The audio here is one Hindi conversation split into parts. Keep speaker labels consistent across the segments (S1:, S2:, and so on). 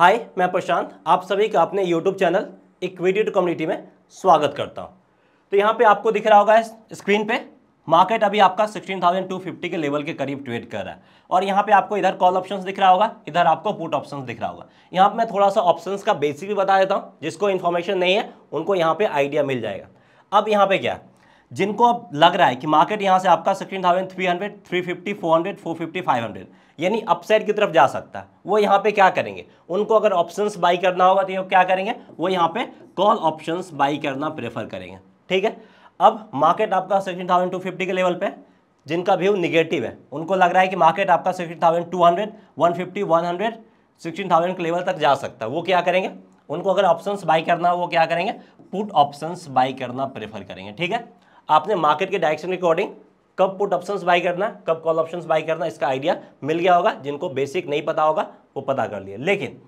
S1: हाय मैं प्रशांत आप सभी का अपने यूट्यूब चैनल इक्विटेड कम्युनिटी में स्वागत करता हूं तो यहां पे आपको दिख रहा होगा स्क्रीन पे मार्केट अभी आपका 16,250 के लेवल के करीब ट्रेड कर रहा है और यहाँ पे आपको इधर कॉल ऑप्शंस दिख रहा होगा इधर आपको पुट ऑप्शंस दिख रहा होगा यहाँ पे मैं थोड़ा सा ऑप्शन का बेसिक भी बता देता हूँ जिसको इन्फॉर्मेशन नहीं है उनको यहाँ पर आइडिया मिल जाएगा अब यहाँ पे क्या जिनको अब लग रहा है कि मार्केट यहाँ से आपका sixteen thousand three hundred three fifty four hundred four fifty five hundred यानी अपसाइड की तरफ जा सकता है वो यहाँ पे क्या करेंगे उनको अगर ऑप्शंस बाई करना होगा तो ये क्या करेंगे वो यहाँ पे कॉल ऑप्शंस बाई करना प्रेफर करेंगे ठीक है अब मार्केट आपका सिक्सटीन थाउजेंड टू फिफ्टी के लेवल पे जिनका व्यू निगेटिव है उनको लग रहा है कि मार्केट आपका sixteen thousand two hundred one fifty one hundred sixteen thousand के लेवल तक जा सकता है वो क्या करेंगे उनको अगर ऑप्शंस बाई करना हो वो क्या करेंगे पुट ऑप्शंस बाई करना प्रेफर करेंगे ठीक है आपने मार्केट के डायरेक्शन के अकॉर्डिंग कब पुट ऑप्शंस बाई करना कब कॉल ऑप्शंस बाई करना इसका आइडिया मिल गया होगा जिनको बेसिक नहीं पता होगा वो पता कर लिए लेकिन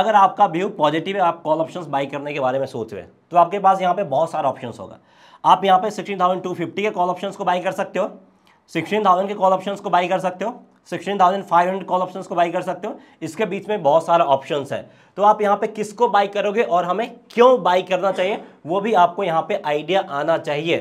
S1: अगर आपका व्यू पॉजिटिव है आप कॉल ऑप्शंस बाई करने के बारे में सोच रहे हैं तो आपके पास यहाँ पे बहुत सारा ऑप्शंस होगा आप यहाँ पे फिफ्टी के कॉल ऑप्शन को बाई कर सकते हो थाउजेंड के कॉल ऑप्शन को बाई कर सकते हो हंड्रेड कॉल ऑप्शन को बाई कर सकते हो इसके बीच में बहुत सारा ऑप्शन है तो आप यहाँ पे किसको बाई करोगे और हमें क्यों बाई करना चाहिए वो भी आपको यहाँ पे आइडिया आना चाहिए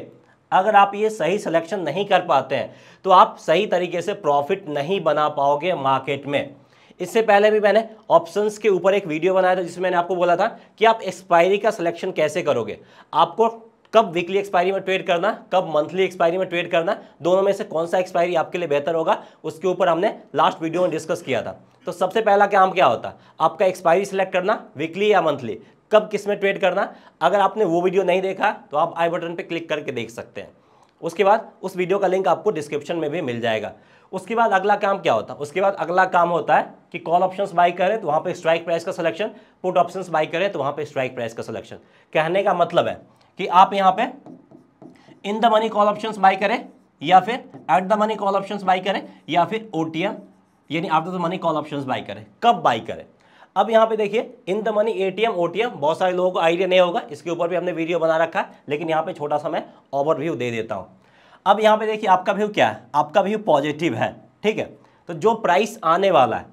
S1: अगर आप ये सही सिलेक्शन नहीं कर पाते हैं तो आप सही तरीके से प्रॉफिट नहीं बना पाओगे मार्केट में इससे पहले भी मैंने ऑप्शंस के ऊपर एक वीडियो बनाया था जिसमें मैंने आपको बोला था कि आप एक्सपायरी का सिलेक्शन कैसे करोगे आपको कब वीकली एक्सपायरी में ट्रेड करना कब मंथली एक्सपायरी में ट्रेड करना दोनों में से कौन सा एक्सपायरी आपके लिए बेहतर होगा उसके ऊपर हमने लास्ट वीडियो में डिस्कस किया था तो सबसे पहला काम क्या होता आपका एक्सपायरी सिलेक्ट करना वीकली या मंथली कब किस में ट्रेड करना अगर आपने वो वीडियो नहीं देखा तो आप आई बटन पर क्लिक करके देख सकते हैं उसके बाद उस वीडियो का लिंक आपको डिस्क्रिप्शन में भी मिल जाएगा उसके बाद अगला काम क्या होता है उसके बाद अगला काम होता है कि कॉल ऑप्शंस बाई करें तो वहाँ पे स्ट्राइक प्राइस का सिलेक्शन पुट ऑप्शंस बाई करें तो वहाँ पे स्ट्राइक प्राइस का सिलेक्शन कहने का मतलब है कि आप यहाँ पे in the money call options buy करें या फिर at the money call option buy करें या फिर ओ यानी after the money call option buy करें कब बाई करें अब यहाँ पे देखिए in the money A T बहुत सारे लोगों को आइडिया नहीं होगा इसके ऊपर भी हमने वीडियो बना रखा है लेकिन यहाँ पे छोटा सा मैं ओवरव्यू दे देता हूँ अब यहाँ पे देखिए आपका व्यू क्या है आपका व्यू पॉजिटिव है ठीक है तो जो प्राइस आने वाला है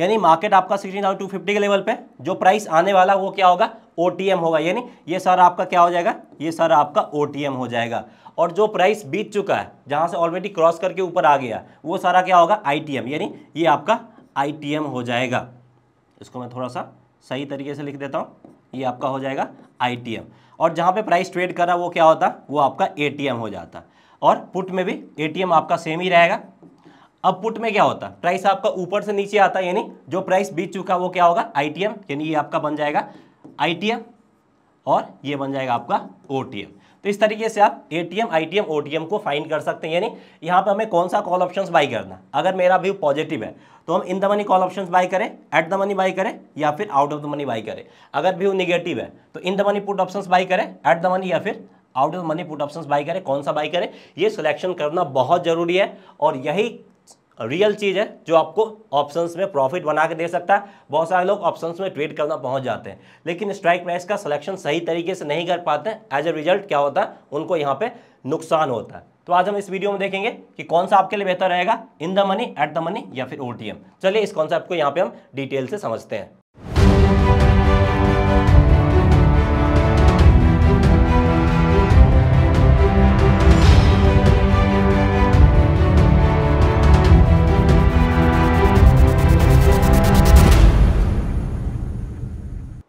S1: यानी मार्केट आपका सिक्सटीन थाउजेंड टू फिफ्टी के लेवल पे जो प्राइस आने वाला वो क्या होगा ओ होगा यानी ये सारा आपका क्या हो जाएगा ये सारा आपका ओ हो जाएगा और जो प्राइस बीत चुका है जहाँ से ऑलरेडी क्रॉस करके ऊपर आ गया वो सारा क्या होगा आई यानी ये आपका आई हो जाएगा इसको मैं थोड़ा सा सही तरीके से लिख देता हूँ ये आपका हो जाएगा आई और जहाँ पे प्राइस ट्रेड करा वो क्या होता वो आपका ए हो जाता और पुट में भी ए आपका सेम ही रहेगा अब पुट में क्या होता प्राइस आपका ऊपर से नीचे आता यानी जो प्राइस बीत चुका वो क्या होगा आई यानी ये आपका बन जाएगा आई और ये बन जाएगा आपका ओ तो इस तरीके से आप एटीएम टी एम को फाइंड कर सकते हैं यानी यहाँ पे हमें कौन सा कॉल ऑप्शन बाई करना अगर मेरा व्यू पॉजिटिव है तो हम in the money call option buy करें एट द मनी बाई करें या फिर out of the money buy करें अगर व्यू निगेटिव है तो in the money put option buy करें एट द मनी या फिर out of money put option buy करें कौन सा बाई करें ये सिलेक्शन करना बहुत जरूरी है और यही रियल चीज़ है जो आपको ऑप्शंस में प्रॉफिट बना के दे सकता है बहुत सारे लोग ऑप्शंस में ट्रेड करना पहुंच जाते हैं लेकिन स्ट्राइक प्राइस का सिलेक्शन सही तरीके से नहीं कर पाते हैं एज ए रिजल्ट क्या होता है उनको यहाँ पे नुकसान होता है तो आज हम इस वीडियो में देखेंगे कि कौन सा आपके लिए बेहतर रहेगा in the money at the money या फिर ओ चलिए इस कॉन्सेप्ट को यहाँ पे हम डिटेल से समझते हैं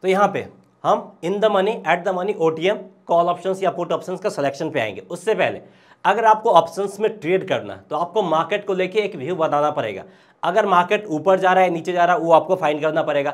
S1: तो यहाँ पे हम in the money at the money OTM call options या पुट ऑप्शंस का सिलेक्शन पे आएंगे उससे पहले अगर आपको ऑप्शंस में ट्रेड करना है तो आपको मार्केट को लेके एक व्यू बनाना पड़ेगा अगर मार्केट ऊपर जा रहा है नीचे जा रहा है वो आपको फाइन करना पड़ेगा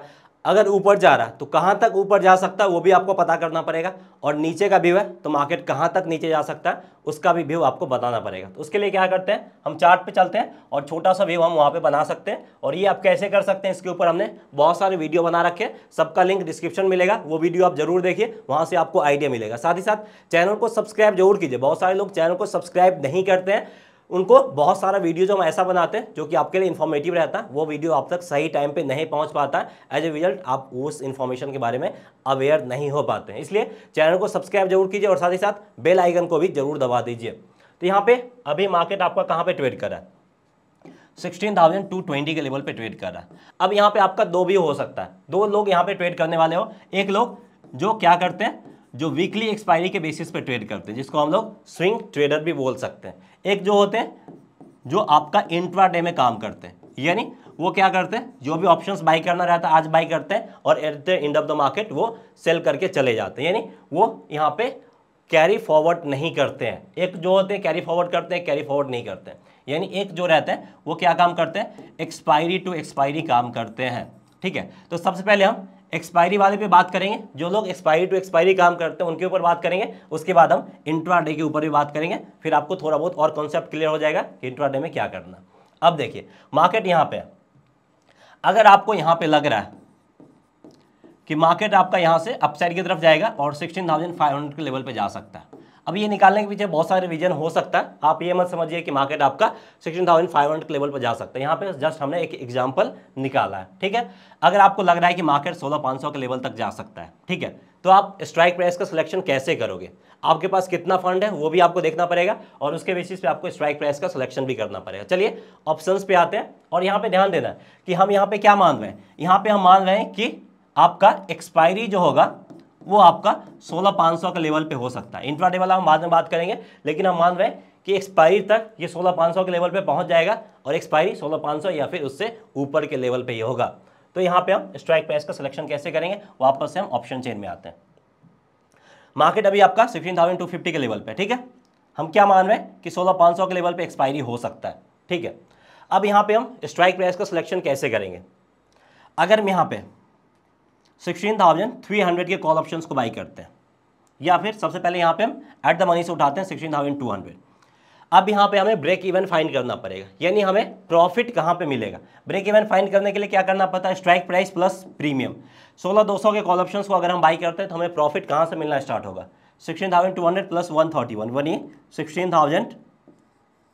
S1: अगर ऊपर जा रहा तो कहाँ तक ऊपर जा सकता है वो भी आपको पता करना पड़ेगा और नीचे का व्यू है तो मार्केट कहाँ तक नीचे जा सकता है उसका भी व्यू आपको बताना पड़ेगा तो उसके लिए क्या करते हैं हम चार्ट पे चलते हैं और छोटा सा व्यू हम वहाँ पे बना सकते हैं और ये आप कैसे कर सकते हैं इसके ऊपर हमने बहुत सारे वीडियो बना रखे हैं सबका लिंक डिस्क्रिप्शन मिलेगा वो वीडियो आप जरूर देखिए वहाँ से आपको आइडिया मिलेगा साथ ही साथ चैनल को सब्सक्राइब जरूर कीजिए बहुत सारे लोग चैनल को सब्सक्राइब नहीं करते हैं उनको बहुत सारा वीडियो जो हम ऐसा बनाते हैं जो कि आपके लिए इन्फॉर्मेटिव रहता है वो वीडियो आप तक सही टाइम पे नहीं पहुंच पाता है एज ए रिजल्ट आप उस इन्फॉर्मेशन के बारे में अवेयर नहीं हो पाते हैं इसलिए चैनल को सब्सक्राइब जरूर कीजिए और साथ ही साथ बेल आइकन को भी जरूर दबा दीजिए तो यहाँ पे अभी मार्केट आपका कहाँ पे ट्रेड कर रहा है ट्वेंटी के लेवल पे ट्रेड कर रहा है अब यहाँ पे आपका दो भी हो सकता है दो लोग यहाँ पे ट्रेड करने वाले हो एक लोग जो क्या करते हैं जो वीकली एक्सपायरी के बेसिस पे ट्रेड करते हैं जिसको हम लोग स्विंग ट्रेडर भी बोल सकते हैं एक जो होते हैं जो आपका इंट्रा डे में काम करते हैं यानी वो क्या करते हैं जो भी ऑप्शंस बाई करना रहता है आज बाई करते हैं और at the end of the market वो सेल करके चले जाते हैं यानी वो यहाँ पे कैरी फॉरवर्ड नहीं करते हैं एक जो होते हैं कैरी फॉरवर्ड करते हैं कैरी फॉरवर्ड नहीं करते यानी एक जो रहते हैं वो क्या काम करते हैं एक्सपायरी टू एक्सपायरी काम करते हैं ठीक है तो सबसे पहले हम एक्सपायरी वाले पे बात करेंगे जो लोग एक्सपायरी टू एक्सपायरी काम करते हैं उनके ऊपर बात करेंगे उसके बाद हम इंट्राडे के ऊपर भी बात करेंगे फिर आपको थोड़ा बहुत और कॉन्सेप्ट क्लियर हो जाएगा कि इंट्राडे में क्या करना अब देखिए मार्केट यहाँ पे अगर आपको यहाँ पे लग रहा है कि मार्केट आपका यहाँ से अपसाइड की तरफ जाएगा और सिक्सटीन के लेवल पर जा सकता है अब ये निकालने के पीछे बहुत सारे रीजन हो सकता है आप ये मत समझिए कि मार्केट आपका सिक्सटीन थाउजेंड फाइव हंड्रेड के लेवल पर जा सकता है यहाँ पे जस्ट हमने एक एग्जाम्पल निकाला है ठीक है अगर आपको लग रहा है कि मार्केट सोलह पाँच सौ के लेवल तक जा सकता है ठीक है तो आप स्ट्राइक प्राइस का सिलेक्शन कैसे करोगे आपके पास कितना फंड है वो भी आपको देखना पड़ेगा और उसके बेसिस पे आपको स्ट्राइक प्राइस का सिलेक्शन भी करना पड़ेगा चलिए ऑप्शंस पे आते हैं और यहाँ पे ध्यान देना है कि हम यहाँ पे क्या मान रहे हैं यहाँ पे हम मान रहे हैं कि आपका एक्सपायरी जो होगा वो आपका सोलह पाँच सौ का लेवल पे हो सकता है इंट्राडे वाला हम बाद में बात करेंगे लेकिन हम मान रहे हैं कि एक्सपायरी तक ये सोलह पाँच सौ के लेवल पे पहुंच जाएगा और एक्सपायरी सोलह पाँच सौ या फिर उससे ऊपर के लेवल पे ही होगा तो यहाँ पे हम स्ट्राइक प्राइस का सिलेक्शन कैसे करेंगे वापस से हम ऑप्शन चेन में आते हैं मार्केट अभी आपका सिक्सटीन थाउजेंड टू फिफ्टी के लेवल पर ठीक है हम क्या मान रहे हैं कि सोलह पाँच सौ के लेवल पर एक्सपायरी हो सकता है ठीक है अब यहाँ पर हम स्ट्राइक प्राइस का सिलेक्शन कैसे करेंगे अगर हम यहाँ पर सिक्सटीन थाउजेंड थ्री हंड्रेड के कॉल ऑप्शन को बाई करते हैं या फिर सबसे पहले यहाँ पे हम एट द मनी से उठाते हैं सिक्सटीन थाउजेंड टू हंड्रेड अब यहाँ पे हमें ब्रेक इवन फाइंड करना पड़ेगा यानी हमें प्रॉफिट कहाँ पे मिलेगा ब्रेक इवन फाइंड करने के लिए क्या करना पड़ता है स्ट्राइक प्राइस प्लस प्रीमियम सोलह दो सौ के कॉल ऑप्शन को अगर हम बाई करते हैं तो हमें प्रॉफिट कहाँ से मिलना स्टार्ट होगा sixteen thousand two hundred plus one thirty one बनी sixteen thousand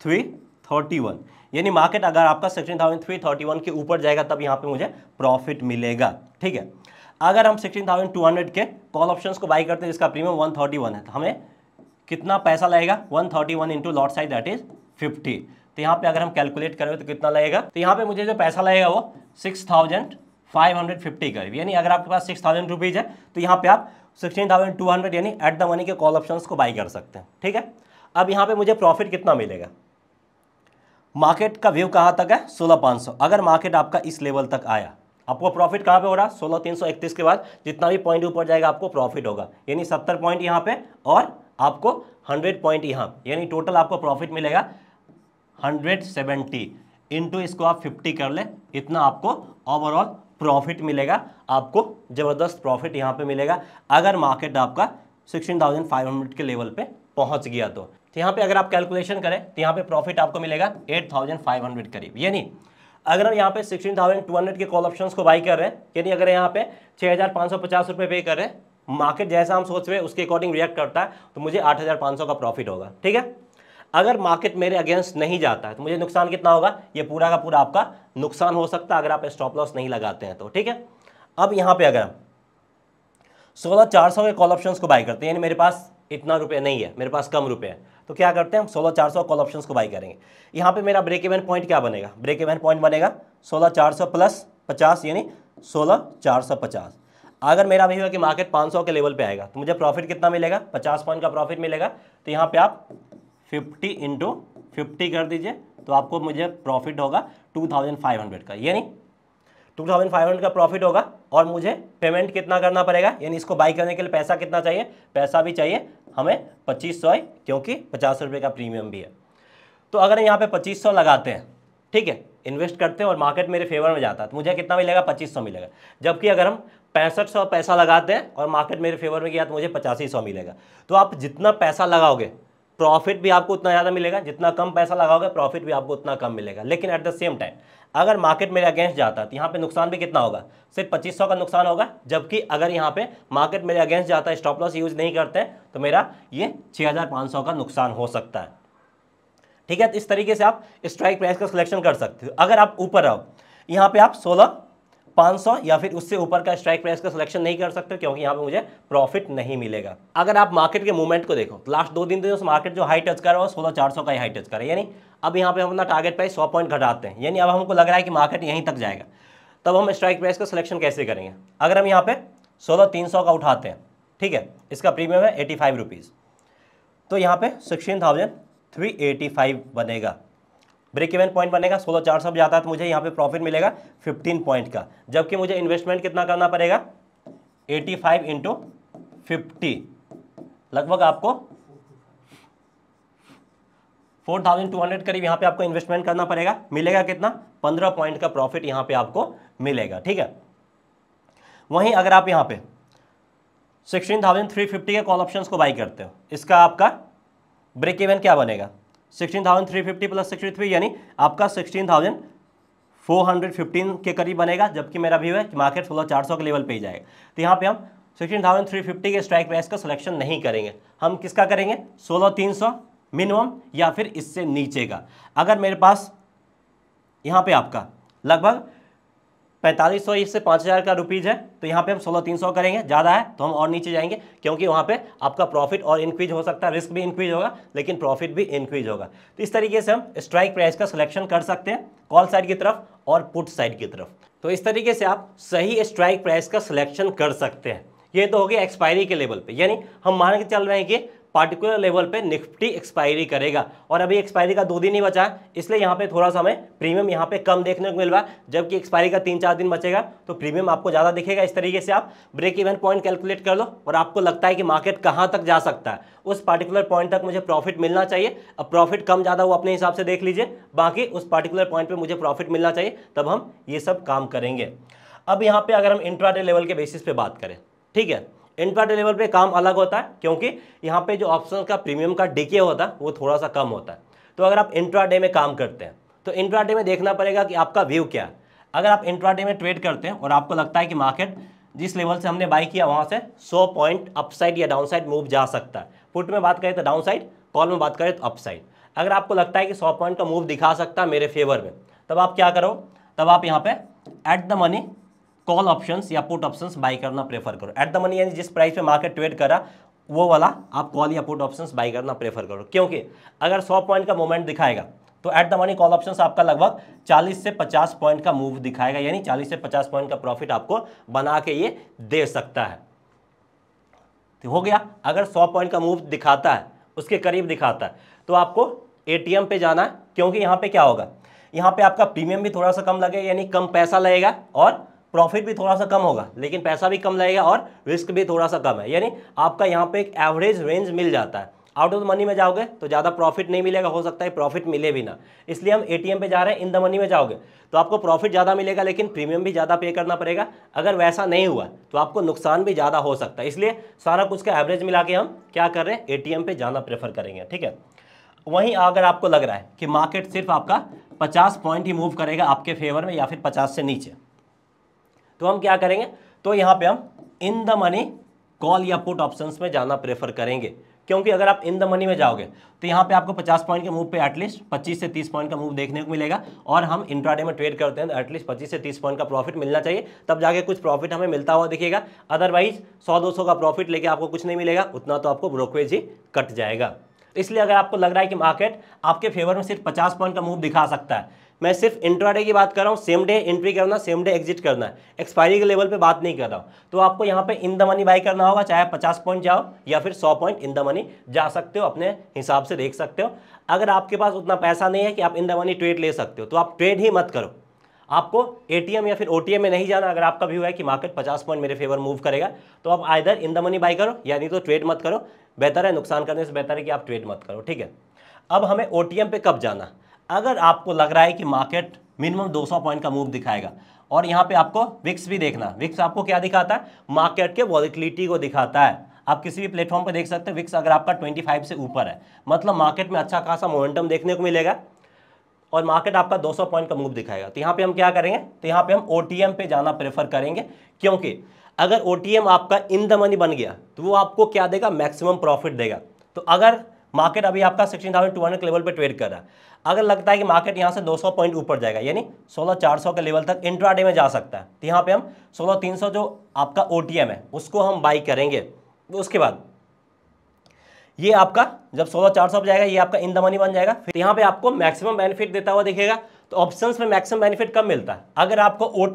S1: three thirty one यानी मार्केट अगर आपका sixteen thousand three thirty one के ऊपर जाएगा तब यहाँ पे मुझे प्रॉफिट मिलेगा ठीक है अगर हम सिक्सटीन थाउजेंड टू हंड्रेड के कॉल ऑप्शन को बाई करते हैं जिसका प्रीमियम वन थर्टी वन है तो हमें कितना पैसा लगेगा one thirty one into lot size that is fifty तो यहाँ पे अगर हम कैलकुलेट करें तो कितना लगेगा तो यहाँ पे मुझे जो पैसा लगेगा वो six thousand five hundred fifty करीब यानी अगर आपके पास सिक्स थाउजेंड रुपीज़ है तो यहाँ पे आप सिक्सटीन थाउजेंड टू हंड्रेड यानी एट द मनी के कॉल ऑप्शन को बाई कर सकते हैं ठीक है अब यहाँ पे मुझे प्रॉफिट कितना मिलेगा मार्केट का व्यू कहाँ तक है सोलह पाँच सौ अगर मार्केट आपका इस लेवल तक आया आपको प्रॉफिट कहाँ पे हो रहा सोलह तीन सौ इकतीस के बाद जितना भी पॉइंट ऊपर जाएगा आपको प्रॉफिट होगा यानी सत्तर पॉइंट यहाँ पे और आपको हंड्रेड पॉइंट यहाँ यानी टोटल आपको प्रॉफिट मिलेगा हंड्रेड सेवेंटी इंटू इसको आप फिफ्टी कर ले इतना आपको ओवरऑल प्रॉफिट मिलेगा आपको ज़बरदस्त प्रॉफिट यहाँ पे मिलेगा अगर मार्केट आपका सिक्सटीन थाउजेंड फाइव हंड्रेड के लेवल पे पहुँच गया तो तो यहाँ पे अगर आप कैलकुलेशन करें तो यहाँ पे प्रॉफिट आपको मिलेगा एट थाउजेंड फाइव हंड्रेड करीब यानी अगर हम यहाँ पे सिक्सटीन थाउजेंड टू हंड्रेड के कॉल ऑप्शन को बाई कर रहे हैं यानी अगर यहाँ पे छः हज़ार पाँच सौ पचास रुपये पे कर रहे हैं मार्केट जैसा हम सोच रहे हैं उसके अकॉर्डिंग रिएक्ट करता है तो मुझे आठ हज़ार पाँच सौ का प्रॉफिट होगा ठीक है अगर मार्केट मेरे अगेंस्ट नहीं जाता है तो मुझे नुकसान कितना होगा ये पूरा का पूरा आपका नुकसान हो सकता है अगर आप स्टॉप लॉस नहीं लगाते हैं तो ठीक है अब यहाँ पे अगर हम सोलह चार सौ के कॉल ऑप्शन को बाई करते हैं यानी मेरे पास इतना रुपये नहीं है मेरे पास कम रुपये है तो क्या करते हैं हम सोलह चार सौ कॉल ऑप्शन को बाई करेंगे यहाँ पे मेरा ब्रेक इवन पॉइंट क्या बनेगा ब्रेक इवन पॉइंट बनेगा सोलह चार सौ प्लस पचास यानी सोलह चार सौ पचास अगर मेरा भी हुआ कि मार्केट पाँच सौ के लेवल पे आएगा तो मुझे प्रॉफिट कितना मिलेगा पचास पॉइंट का प्रॉफिट मिलेगा तो यहाँ पे आप फिफ्टी इंटू फिफ्टी कर दीजिए तो आपको मुझे प्रॉफिट होगा टू थाउजेंड फाइव हंड्रेड का यानी टू थाउजेंड फाइव हंड्रेड का प्रॉफिट होगा और मुझे पेमेंट कितना करना पड़ेगा यानी इसको बाई करने के लिए पैसा कितना चाहिए पैसा भी चाहिए हमें पच्चीस सौ क्योंकि पचास रुपये का प्रीमियम भी है तो अगर यहाँ पे पच्चीस सौ लगाते हैं ठीक है इन्वेस्ट करते हैं और मार्केट मेरे फेवर में जाता है तो मुझे कितना मिलेगा पच्चीस सौ मिलेगा जबकि अगर हम पैंसठ सौ पैसा लगाते हैं और मार्केट मेरे फेवर में गया तो मुझे पचासी सौ मिलेगा तो आप जितना पैसा लगाओगे प्रॉफिट भी आपको उतना ज़्यादा मिलेगा जितना कम पैसा लगाओगे प्रॉफिट भी आपको उतना कम मिलेगा लेकिन एट द सेम टाइम अगर मार्केट मेरे अगेंस्ट जाता है तो यहाँ पे नुकसान भी कितना होगा सिर्फ 2500 का नुकसान होगा जबकि अगर यहाँ पे मार्केट मेरे अगेंस्ट जाता है स्टॉप लॉस यूज नहीं करते तो मेरा ये 6500 का नुकसान हो सकता है ठीक है तो इस तरीके से आप स्ट्राइक प्राइस का सिलेक्शन कर सकते हो अगर आप ऊपर आओ यहाँ पे आप सोलह 500 या फिर उससे ऊपर का स्ट्राइक प्राइस का सिलेक्शन नहीं कर सकते क्योंकि यहाँ पे मुझे प्रॉफिट नहीं मिलेगा अगर आप मार्केट के मूवमेंट को देखो तो लास्ट दो दिन तो मार्केट जो हाई टच कर रहा है सोलह चार सौ का ही हाई टच कर रहा है यानी अब यहाँ पे हम अपना टारगेट प्राइस सौ पॉइंट घटाते हैं यानी अब हमको लग रहा है कि मार्केट यहीं तक जाएगा तब हम स्ट्राइक प्राइस का सिलेक्शन कैसे करेंगे अगर हम यहाँ पे सोलह तीन सौ का उठाते हैं ठीक है इसका प्रीमियम है एटी फाइव रुपीज़ तो यहाँ पे sixteen thousand three eighty five बनेगा ब्रेक इवन पॉइंट बनेगा सोलह चार सौ जाता है तो मुझे यहाँ पे प्रॉफिट मिलेगा फिफ्टीन पॉइंट का जबकि मुझे इन्वेस्टमेंट कितना करना पड़ेगा एटी फाइव इंटू फिफ्टी लगभग आपको फोर थाउजेंड टू हंड्रेड करीब यहाँ पे आपको इन्वेस्टमेंट करना पड़ेगा मिलेगा कितना पंद्रह पॉइंट का प्रॉफिट यहाँ पे आपको मिलेगा ठीक है वहीं अगर आप यहाँ पे सिक्सटीन थाउजेंड थ्री फिफ्टी के कॉल ऑप्शन को बाई करते हो इसका आपका ब्रेक इवन क्या बनेगा sixteen thousand three fifty plus sixty three यानी आपका sixteen thousand four hundred fifteen के करीब बनेगा जबकि मेरा व्यू है कि मार्केट सोलह चार सौ के लेवल पे ही जाएगा तो यहाँ पे हम सिक्सटीन थाउजेंड थ्री फिफ्टी के स्ट्राइक प्राइस का सिलेक्शन नहीं करेंगे हम किसका करेंगे सोलह तीन सौ मिनिमम या फिर इससे नीचे का अगर मेरे पास यहाँ पर आपका लगभग पैंतालीस सौ इससे पाँच हज़ार का रुपीज़ है तो यहाँ पे हम सोलह तीन सौ करेंगे ज़्यादा है तो हम और नीचे जाएंगे क्योंकि वहाँ पे आपका प्रॉफिट और इंक्रीज हो सकता है रिस्क भी इंक्रीज होगा लेकिन प्रॉफिट भी इंक्रीज होगा तो इस तरीके से हम स्ट्राइक प्राइस का सिलेक्शन कर सकते हैं कॉल साइड की तरफ और पुट साइड की तरफ तो इस तरीके से आप सही स्ट्राइक प्राइस का सिलेक्शन कर सकते हैं ये तो हो गया एक्सपायरी के लेवल पर यानी हम मान के चल रहे हैं कि पार्टिकुलर लेवल पे निफ्टी एक्सपायरी करेगा और अभी एक्सपायरी का दो दिन ही बचा है इसलिए यहाँ पे थोड़ा सा हमें प्रीमियम यहाँ पे कम देखने को मिल रहा है जबकि एक्सपायरी का तीन चार दिन बचेगा तो प्रीमियम आपको ज़्यादा दिखेगा इस तरीके से आप ब्रेक इवन पॉइंट कैलकुलेट कर लो और आपको लगता है कि मार्केट कहाँ तक जा सकता है उस पार्टिकुलर पॉइंट तक मुझे प्रॉफिट मिलना चाहिए अब प्रॉफिट कम ज़्यादा वो अपने हिसाब से देख लीजिए बाकी उस पार्टिकुलर पॉइंट पर मुझे प्रॉफिट मिलना चाहिए तब हम ये सब काम करेंगे अब यहाँ पर अगर हम इंट्राडे लेवल के बेसिस पर बात करें ठीक है एंड लेवल पे काम अलग होता है क्योंकि यहाँ पे जो ऑप्शन का प्रीमियम का डीके होता है वो थोड़ा सा कम होता है तो अगर आप इंट्राडे में काम करते हैं तो इंट्राडे में देखना पड़ेगा कि आपका व्यू क्या है अगर आप इंट्राडे में ट्रेड करते हैं और आपको लगता है कि मार्केट जिस लेवल से हमने बाई किया वहाँ से सौ पॉइंट अपसाइड या साइड मूव जा सकता है पुट में बात करें तो साइड कॉल में बात करें तो अपसाइड अगर आपको लगता है कि सौ पॉइंट का मूव दिखा सकता है मेरे फेवर में तब आप क्या करो तब आप यहाँ पर at the money call option या पुट ऑप्शन बाई करना प्रेफर करो एट द मनी यानी जिस प्राइस पे मार्केट ट्रेड करा वो वाला आप कॉल या पुट ऑप्शंस बाई करना प्रेफर करो क्योंकि अगर 100 पॉइंट का मूवमेंट दिखाएगा तो at the money call option आपका लगभग 40 से 50 पॉइंट का मूव दिखाएगा यानी 40 से 50 पॉइंट का प्रॉफिट आपको बना के ये दे सकता है तो हो गया अगर 100 पॉइंट का मूव दिखाता है उसके करीब दिखाता है तो आपको ए पे जाना है क्योंकि यहाँ पे क्या होगा यहाँ पे आपका प्रीमियम भी थोड़ा सा कम लगेगा यानी कम पैसा लगेगा और प्रॉफिट भी थोड़ा सा कम होगा लेकिन पैसा भी कम लगेगा और रिस्क भी थोड़ा सा कम है यानी आपका यहाँ पे एक एवरेज रेंज मिल जाता है आउट ऑफ द मनी में जाओगे तो ज़्यादा प्रॉफिट नहीं मिलेगा हो सकता है प्रॉफिट मिले भी ना इसलिए हम एटीएम पे जा रहे हैं इन द मनी में जाओगे तो आपको प्रॉफिट ज़्यादा मिलेगा लेकिन प्रीमियम भी ज़्यादा पे करना पड़ेगा अगर वैसा नहीं हुआ तो आपको नुकसान भी ज़्यादा हो सकता है इसलिए सारा कुछ का एवरेज मिला के हम क्या कर रहे हैं ए पे जाना प्रेफर करेंगे ठीक है वहीं अगर आपको लग रहा है कि मार्केट सिर्फ आपका पचास पॉइंट ही मूव करेगा आपके फेवर में या फिर पचास से नीचे तो हम क्या करेंगे तो यहाँ पे हम इन द मनी कॉल या पुट ऑप्शंस में जाना प्रेफर करेंगे क्योंकि अगर आप इन द मनी में जाओगे तो यहाँ पे आपको 50 पॉइंट के मूव पे एटलीस्ट 25 से 30 पॉइंट का मूव देखने को मिलेगा और हम इंट्राडे में ट्रेड करते हैं तो एटलीस्ट 25 से 30 पॉइंट का प्रॉफिट मिलना चाहिए तब जाके कुछ प्रॉफिट हमें मिलता हुआ दिखेगा अदरवाइज 100-200 का प्रॉफिट लेके आपको कुछ नहीं मिलेगा उतना तो आपको ब्रोकरेज ही कट जाएगा इसलिए अगर आपको लग रहा है कि मार्केट आपके फेवर में सिर्फ पचास पॉइंट का मूव दिखा सकता है मैं सिर्फ इंट्राडे की बात कर रहा हूँ सेम डे एंट्री करना सेम डे एग्जिट करना है एक्सपायरी के लेवल पे बात नहीं कर रहा हूँ तो आपको यहाँ पे इन द मनी बाई करना होगा चाहे पचास पॉइंट जाओ या फिर सौ पॉइंट इन द मनी जा सकते हो अपने हिसाब से देख सकते हो अगर आपके पास उतना पैसा नहीं है कि आप इन द मनी ट्रेड ले सकते हो तो आप ट्रेड ही मत करो आपको ए या फिर ओ में नहीं जाना अगर आपका व्यू है कि मार्केट पचास पॉइंट मेरे फेवर मूव करेगा तो आप either in the money buy करो या तो ट्रेड मत करो बेहतर है नुकसान करने से बेहतर है कि आप ट्रेड मत करो ठीक है अब हमें ओ पे कब जाना अगर आपको लग रहा है कि मार्केट मिनिमम 200 पॉइंट का मूव दिखाएगा और यहाँ पे आपको विक्स भी देखना विक्स आपको क्या दिखाता है मार्केट के वॉलिटिलिटी को दिखाता है आप किसी भी प्लेटफॉर्म पर देख सकते हैं विक्स अगर आपका 25 से ऊपर है मतलब मार्केट में अच्छा खासा मोमेंटम देखने को मिलेगा और मार्केट आपका 200 पॉइंट का मूव दिखाएगा तो यहाँ पे हम क्या करेंगे तो यहाँ पे हम ओ पे जाना प्रेफर करेंगे क्योंकि अगर ओ आपका इन द मनी बन गया तो वो आपको क्या देगा मैक्सिमम प्रॉफिट देगा तो अगर मार्केट अभी आपका सिक्सटीन थाउजेंड टू हंड्रेड के लेवल पर ट्रेड कर रहा है अगर लगता है कि मार्केट यहाँ से 200 पॉइंट ऊपर जाएगा यानी चार सौ के लेवल तक इंट्राडे में जा सकता है तो यहाँ पे हम तीन सौ जो आपका ओ है उसको हम बाई करेंगे तो उसके बाद ये आपका जब चार सौ जाएगा ये आपका इन द मनी बन जाएगा फिर यहाँ पे आपको मैक्सिमम बेनिफिट देता हुआ दिखेगा तो ऑप्शंस में मैक्सिमम बेनिफिट कब मिलता है अगर आपको ओ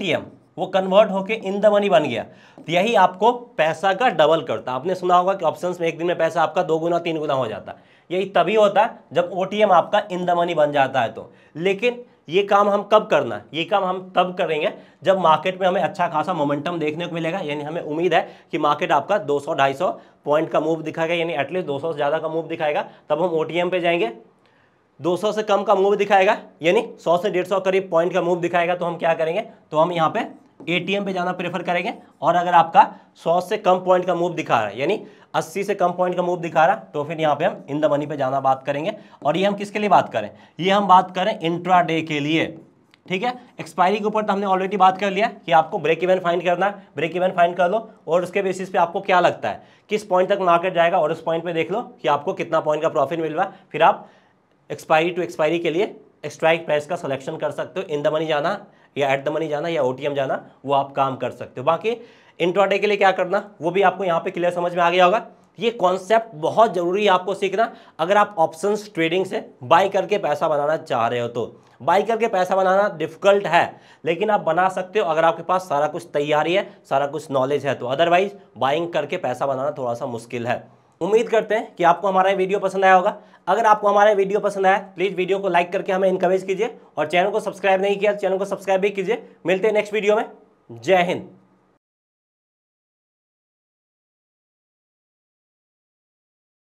S1: वो कन्वर्ट होके इन द मनी बन गया तो यही आपको पैसा का डबल करता आपने सुना होगा कि ऑप्शंस में एक दिन में पैसा आपका दो गुना तीन गुना हो जाता यही तभी होता है जब ओ आपका इन द मनी बन जाता है तो लेकिन ये काम हम कब करना है ये काम हम तब करेंगे जब मार्केट में हमें अच्छा खासा मोमेंटम देखने को मिलेगा यानी हमें उम्मीद है कि मार्केट आपका 200 250 पॉइंट का मूव दिखाएगा यानी एटलीस्ट 200 से ज़्यादा का मूव दिखाएगा तब हम ओ पे जाएंगे 200 से कम का मूव दिखाएगा यानी 100 से 150 करीब पॉइंट का मूव दिखाएगा तो हम क्या करेंगे तो हम यहाँ पे एटीएम पे जाना प्रेफर करेंगे और अगर आपका 100 से कम पॉइंट का मूव दिखा रहा है यानी 80 से कम पॉइंट का मूव दिखा रहा तो फिर यहाँ पे हम इन द मनी पे जाना बात करेंगे और ये हम किसके लिए बात करें ये हम बात करें इंट्रा डे के लिए ठीक है एक्सपायरी के ऊपर तो हमने ऑलरेडी बात कर लिया कि आपको ब्रेक इवन फाइंड करना है ब्रेक इवन फाइंड कर लो और उसके बेसिस पे आपको क्या लगता है किस पॉइंट तक मार्केट जाएगा और उस पॉइंट पे देख लो कि आपको कितना पॉइंट का प्रॉफिट मिल रहा है फिर आप एक्सपायरी टू एक्सपायरी के लिए स्ट्राइक प्राइस का सिलेक्शन कर सकते हो इन द मनी जाना या एट द मनी जाना या ओ जाना वो आप काम कर सकते हो बाकी इंट्राडे के लिए क्या करना वो भी आपको यहाँ पे क्लियर समझ में आ गया होगा ये कॉन्सेप्ट बहुत ज़रूरी है आपको सीखना अगर आप ऑप्शंस ट्रेडिंग से बाय करके पैसा बनाना चाह रहे हो तो बाय करके पैसा बनाना डिफिकल्ट है लेकिन आप बना सकते हो अगर आपके पास सारा कुछ तैयारी है सारा कुछ नॉलेज है तो अदरवाइज बाइंग करके पैसा बनाना थोड़ा सा मुश्किल है उम्मीद करते हैं कि आपको हमारा वीडियो पसंद आया होगा अगर आपको हमारा वीडियो पसंद आया प्लीज़ वीडियो को लाइक करके हमें इनकरेज कीजिए और चैनल को सब्सक्राइब नहीं किया चैनल तो को सब्सक्राइब भी कीजिए मिलते हैं नेक्स्ट वीडियो में जय हिंद